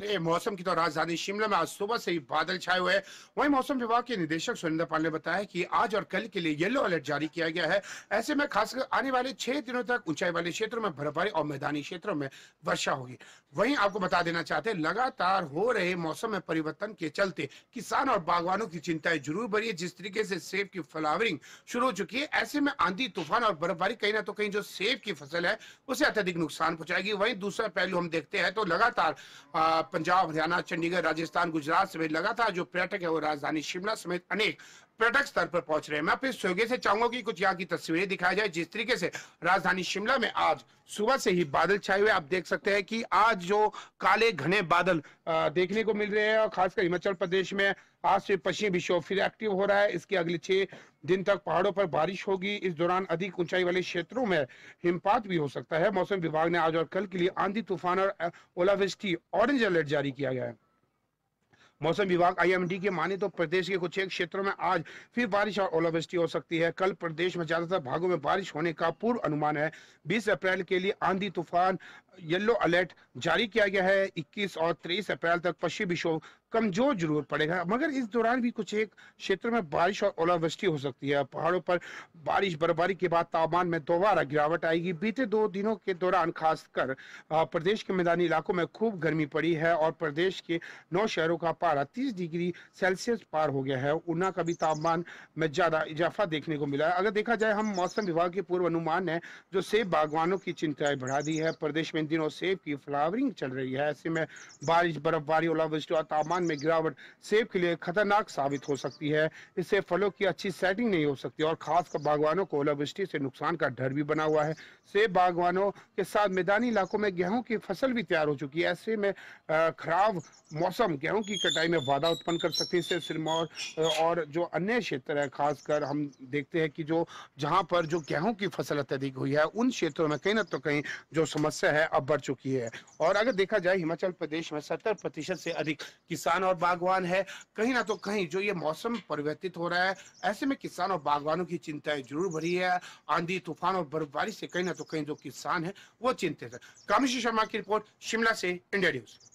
करें मौसम की तो राजधानी शिमला में आज सुबह से ही बादल छाए हुए हैं वहीं मौसम विभाग के निदेशक सुरेंद्र पाल ने बताया कि आज और कल के लिए येलो अलर्ट जारी किया गया है ऐसे में खासकर आने वाले छह दिनों तक ऊंचाई वाले क्षेत्रों में बर्फबारी और मैदानी क्षेत्रों में वर्षा होगी वहीं आपको बता देना चाहते हैं लगातार हो रहे मौसम में परिवर्तन के चलते किसान और बागवानों की चिंताएं जरूर बढ़ी है जिस तरीके से सेब की फ्लावरिंग शुरू हो चुकी है ऐसे में आंधी तूफान और बर्फबारी कहीं ना तो कहीं जो सेब की फसल है उसे अत्यधिक नुकसान पहुंचाएगी वहीं दूसरा पहलू हम देखते हैं तो लगातार पंजाब हरियाणा चंडीगढ़ राजस्थान गुजरात समेत लगातार जो पर्यटक है वो राजधानी शिमला समेत अनेक पर्यटक स्तर पर पहुंच रहे हैं मैं फिर स्वर्गीय से चाहूंगा कि कुछ यहाँ की तस्वीरें दिखाई जाए जिस तरीके से राजधानी शिमला में आज सुबह से ही बादल छाए हुए आप देख सकते हैं कि आज जो काले घने बादल देखने को मिल रहे हैं और खासकर हिमाचल प्रदेश में आज से पश्चिमी विक्षोभ फिर एक्टिव हो रहा है इसके अगले छह दिन तक पहाड़ों पर बारिश होगी इस दौरान अधिक ऊंचाई वाले क्षेत्रों में हिमपात भी हो सकता है मौसम विभाग ने आज और कल के लिए आंधी तूफान और ओलावृष्टि ऑरेंज अलर्ट जारी किया गया है मौसम विभाग आईएमडी के माने तो प्रदेश के कुछ एक क्षेत्रों में आज फिर बारिश और ओलावृष्टि हो सकती है कल प्रदेश में ज्यादातर भागों में बारिश होने का पूर्व अनुमान है बीस अप्रैल के लिए आंधी तूफान येलो अलर्ट जारी किया गया है 21 और 23 अप्रैल तक पश्चिम विक्षोभ कमजोर जरूर पड़ेगा मगर इस दौरान भी कुछ एक क्षेत्र में बारिश और ओलावृष्टि हो सकती है पहाड़ों पर बारिश बर्फबारी के बाद तापमान में दोबारा गिरावट आएगी बीते दो दिनों के दौरान खासकर प्रदेश के मैदानी इलाकों में खूब गर्मी पड़ी है और प्रदेश के नौ शहरों का पारा तीस डिग्री सेल्सियस पार हो गया है ऊना का भी तापमान में ज्यादा इजाफा देखने को मिला है अगर देखा जाए हम मौसम विभाग के पूर्व अनुमान है जो सेब बागवानों की चिंताएं बढ़ा दी है प्रदेश में इन दिनों सेब की फ्लावरिंग चल रही है ऐसे में बारिश बर्फबारी ओलावृष्टि और तापमान में गिरावट सेब के लिए खतरनाक साबित हो सकती है इससे फलों की अच्छी सेटिंग नहीं हो सकती और खासकर बागवानों को ओलावृष्टि से नुकसान का डर भी बना हुआ है सेब बागवानों के साथ मैदानी इलाकों में गेहूं की फसल भी तैयार हो चुकी है ऐसे में खराब मौसम गेहूं की कटाई में वाधा उत्पन्न कर सकती है इससे सिरमौर और जो अन्य क्षेत्र है खासकर हम देखते हैं कि जो जहां पर जो गेहूं की फसल अत्यधिक हुई है उन क्षेत्रों में कहीं ना तो कहीं जो समस्या है अब बढ़ चुकी है और अगर देखा जाए हिमाचल प्रदेश में सत्तर प्रतिशत से अधिक किसान और बागवान है कहीं ना तो कहीं जो ये मौसम परिवर्तित हो रहा है ऐसे में किसान और बागवानों की चिंताएं जरूर भरी है आंधी तूफान और बर्फबारी से कहीं ना तो कहीं जो किसान है वो चिंतित है कामेश शर्मा की रिपोर्ट शिमला से इंडिया न्यूज़